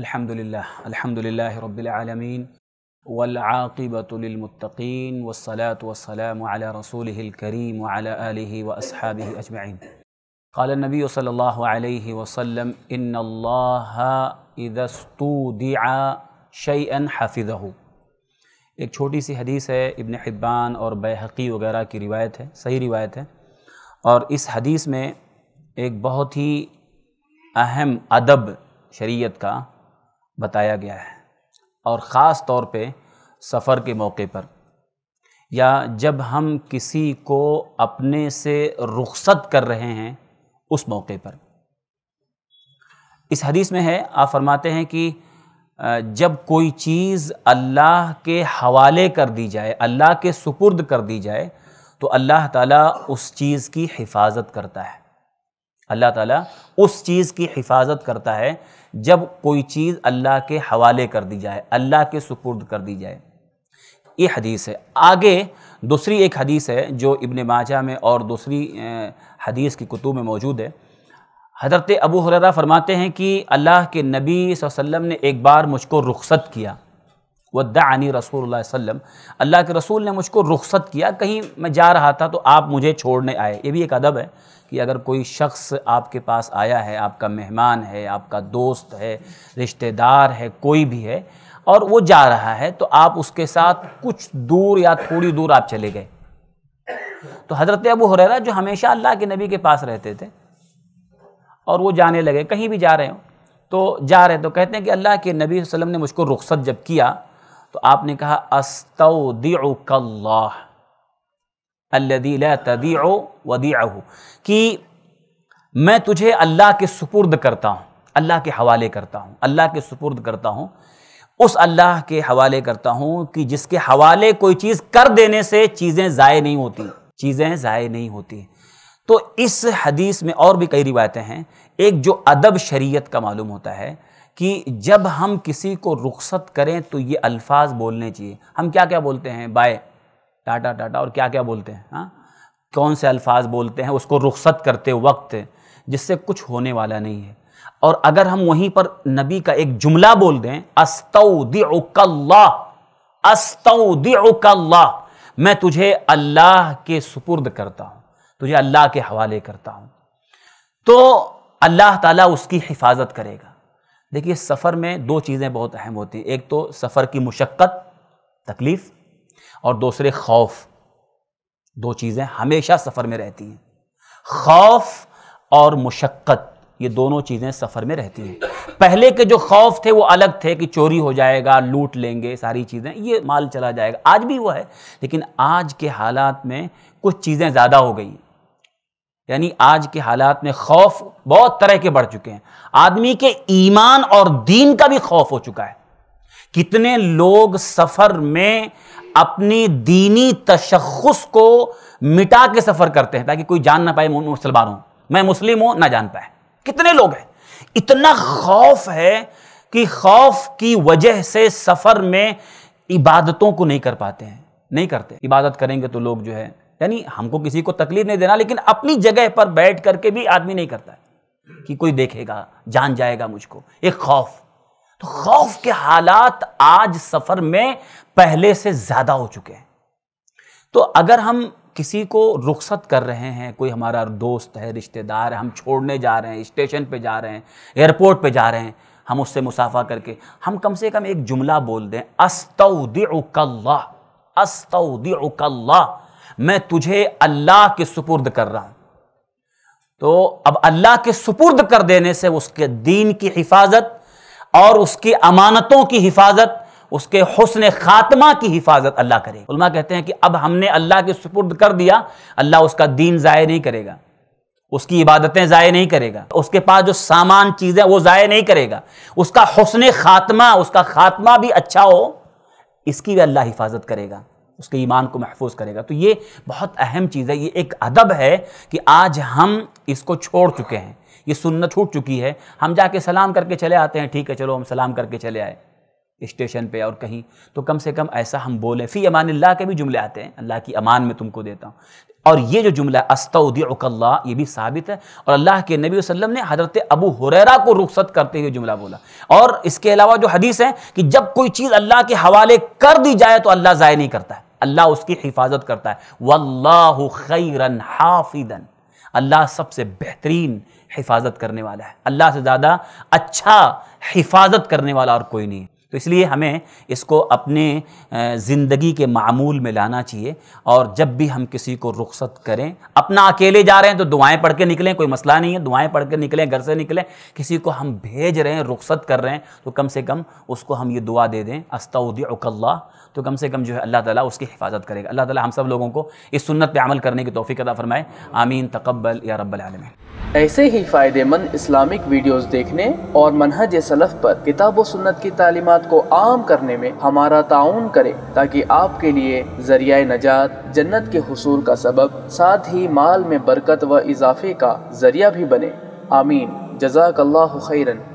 الحمد لله الحمد لله رب العالمين والعاقبة للمتقين والصلاة والسلام على رسوله الكريم وعلى آله وأصحابه أجمعين قال النبي صلى الله عليه وسلم إن الله إذا استودع شيئا حفظه एक छोटी सी हदीस है इब्न हिब्बान और बैहकी वगैरह की रिवायत है सही रिवायत है और इस हदीस में एक बहुत ही अहम अदब शरीयत का बताया गया है और ख़ास तौर पे सफ़र के मौके पर या जब हम किसी को अपने से रुखसत कर रहे हैं उस मौके पर इस हदीस में है आप फरमाते हैं कि जब कोई चीज़ अल्लाह के हवाले कर दी जाए अल्लाह के सुपुर्द कर दी जाए तो अल्लाह ताला उस चीज़ की हिफाजत करता है अल्लाह ताला उस चीज़ की हिफाजत करता है जब कोई चीज़ अल्लाह के हवाले कर दी जाए अल्लाह के सुपुर्द कर दी जाए ये हदीस है आगे दूसरी एक हदीस है जो इबन माजा में और दूसरी हदीस की कुतुब में मौजूद है हज़रत अबू हुररा फरमाते हैं कि अल्लाह के नबी वसल्लम ने एक बार मुझको रुख्सत किया वदानी रसूल वसम अल्लाह के रसूल ने मुझको रुखसत किया कहीं मैं जा रहा था तो आप मुझे छोड़ने आए ये भी एक अदब है कि अगर कोई शख्स आपके पास आया है आपका मेहमान है आपका दोस्त है रिश्तेदार है कोई भी है और वो जा रहा है तो आप उसके साथ कुछ दूर या थोड़ी दूर आप चले गए तो हज़रत अबू हुररा जो हमेशा अल्लाह के नबी के पास रहते थे और वो जाने लगे कहीं भी जा रहे हो तो जा रहे तो कहते हैं कि अल्लाह के नबी वसल्लम ने मुझको रुखसत जब किया तो आपने कहा अस्तौदिअल्लाह अल्लदी ला कि मैं तुझे अल्लाह के सुपुर्द करता हूँ अल्लाह के हवाले करता हूँ अल्लाह के सुपुर्द करता हूँ उस अल्लाह के हवाले करता हूँ कि जिसके हवाले कोई चीज़ कर देने से चीज़ें ज़ाय नहीं होती चीज़ें ज़ाय नहीं होती तो इस हदीस में और भी कई रिवायतें हैं एक जो अदब शरीयत का मालूम होता है कि जब हम किसी को रुखसत करें तो ये अल्फाज बोलने चाहिए हम क्या क्या बोलते हैं बाय टाटा टाटा और क्या क्या बोलते हैं हाँ कौन से अल्फाज बोलते हैं उसको रुखसत करते वक्त जिससे कुछ होने वाला नहीं है और अगर हम वहीं पर नबी का एक जुमला बोल दें अस्तौदिकल्ला अस्तौदिकल्ला मैं तुझे अल्लाह के सुपुर्द करता हूँ तुझे अल्लाह के हवाले करता हूँ तो अल्लाह ताला उसकी हिफाजत करेगा देखिए सफ़र में दो चीज़ें बहुत अहम होती हैं एक तो सफ़र की मुशक्क़त तकलीफ़ और दूसरे खौफ दो चीज़ें हमेशा सफ़र में रहती हैं खौफ और मुशक्क़त ये दोनों चीज़ें सफ़र में रहती हैं पहले के जो खौफ थे वो अलग थे कि चोरी हो जाएगा लूट लेंगे सारी चीज़ें ये माल चला जाएगा आज भी वो है लेकिन आज के हालात में कुछ चीज़ें ज़्यादा हो गई यानी आज के हालात में खौफ बहुत तरह के बढ़ चुके हैं आदमी के ईमान और दीन का भी खौफ हो चुका है कितने लोग सफर में अपनी दीनी तशखस को मिटा के सफर करते हैं ताकि कोई जान ना पाए मुसलमान हूं मैं मुस्लिम हूं ना जान पाए कितने लोग हैं इतना खौफ है कि खौफ की वजह से सफर में इबादतों को नहीं कर पाते हैं नहीं करते इबादत करेंगे तो लोग जो है यानी हमको किसी को तकलीफ नहीं देना लेकिन अपनी जगह पर बैठ करके भी आदमी नहीं करता है कि कोई देखेगा जान जाएगा मुझको एक खौफ तो खौफ के हालात आज सफर में पहले से ज्यादा हो चुके हैं तो अगर हम किसी को रुखसत कर रहे हैं कोई हमारा दोस्त है रिश्तेदार है हम छोड़ने जा रहे हैं स्टेशन पे जा रहे हैं एयरपोर्ट पे जा रहे हैं हम उससे मुसाफा करके हम कम से कम एक जुमला बोल दें अस्तौदिउकल्लाह अस्तौदिउकल्लाह मैं तुझे अल्लाह के सुपुर्द कर रहा हूं तो अब अल्लाह के सुपुर्द कर देने से उसके दीन की हिफाजत और उसकी अमानतों की हिफाजत उसके हसन खात्मा की हिफाजत अल्लाह करे उलमा कहते हैं कि अब हमने अल्लाह के सुपुर्द कर दिया अल्लाह उसका दीन ज़ाय नहीं करेगा उसकी इबादतें ज़ाय नहीं करेगा उसके पास जो सामान चीज़ें वो ज़ाय नहीं करेगा उसका हसन खात्मा उसका खात्मा भी अच्छा हो इसकी भी अल्लाह हिफाजत करेगा उसके ईमान को महफूज करेगा तो ये बहुत अहम चीज़ है ये एक अदब है कि आज हम इसको छोड़ चुके हैं ये सुन्नत छूट चुकी है हम जाके सलाम करके चले आते हैं ठीक है चलो हम सलाम करके चले आए स्टेशन पे और कहीं तो कम से कम ऐसा हम बोले फ़ी अमान अल्लाह के भी जुमले आते हैं अल्लाह की अमान में तुमको देता हूँ और ये जो जुमला अस्तौदिकल्ला ये भी साबित है और अल्लाह के नबी वसल्लम ने हजरत अबू हुररा को रुखसत करते हुए जुमला बोला और इसके अलावा जो हदीस है कि जब कोई चीज़ अल्लाह के हवाले कर दी जाए तो अल्लाह ज़ाय नहीं करता है अल्लाह उसकी हिफाजत करता है वल्लाहु खैरन हाफिदन अल्लाह सबसे बेहतरीन हिफाजत करने वाला है अल्लाह से ज़्यादा अच्छा हिफाजत करने वाला और कोई नहीं है तो इसलिए हमें इसको अपने ज़िंदगी के मामूल में लाना चाहिए और जब भी हम किसी को रुख्सत करें अपना अकेले जा रहे हैं तो दुआएं पढ़ के निकलें कोई मसला नहीं है दुआएं पढ़ के निकलें घर से निकलें किसी को हम भेज रहे हैं रुखसत कर रहे हैं तो कम से कम उसको हम ये दुआ दे दें अस्ताउद्दीकल्ला तो कम से कम जो है अल्लाह ताला उसकी हिफाजत करेगा अल्लाह ताला हम सब लोगों को इस सुन्नत पे अमल करने की तोफ़ी अदा फरमाए आमीन तकबल या रब्लम ऐसे ही फ़ायदेमंद इस्लामिक वीडियोज़ देखने और मनहज सलफ़ पर किताब व सुन्नत की तालीमत मुश्किलात को आम करने में हमारा ताउन करे ताकि आपके लिए जरिया नजात जन्नत के हसूल का सबब साथ ही माल में बरकत व इजाफे का जरिया भी बने आमीन जजाक खैरन